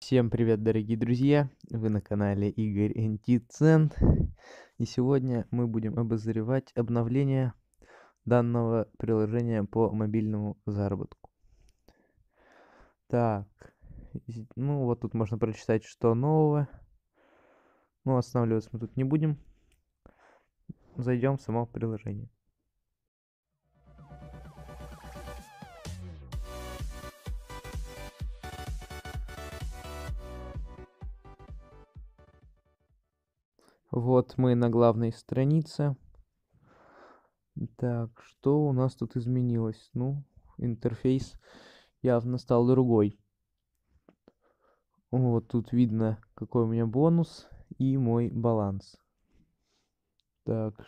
Всем привет, дорогие друзья! Вы на канале Игорь Антицент. И сегодня мы будем обозревать обновление данного приложения по мобильному заработку. Так, ну вот тут можно прочитать, что нового. Ну, останавливаться мы тут не будем. Зайдем в само приложение. Вот мы на главной странице. Так, что у нас тут изменилось? Ну, интерфейс явно стал другой. Вот тут видно, какой у меня бонус и мой баланс. Так,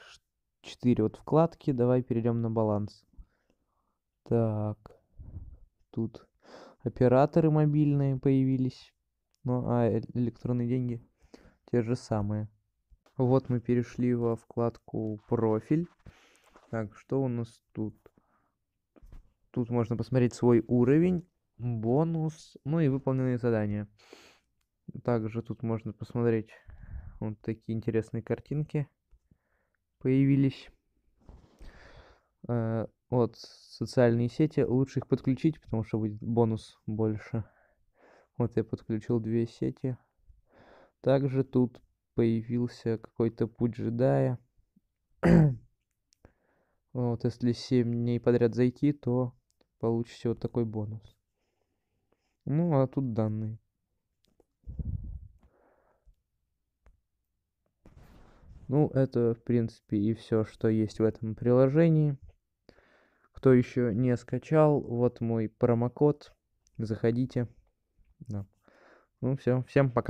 4 вот вкладки. Давай перейдем на баланс. Так, тут операторы мобильные появились. Ну, а э, электронные деньги те же самые. Вот мы перешли во вкладку «Профиль». Так, что у нас тут? Тут можно посмотреть свой уровень, бонус, ну и выполненные задания. Также тут можно посмотреть вот такие интересные картинки появились. Э, вот, социальные сети. Лучше их подключить, потому что будет бонус больше. Вот я подключил две сети. Также тут появился какой-то путь джедая. вот, если 7 дней подряд зайти, то получите вот такой бонус. Ну, а тут данные. Ну, это, в принципе, и все, что есть в этом приложении. Кто еще не скачал, вот мой промокод. Заходите. Да. Ну все, всем пока.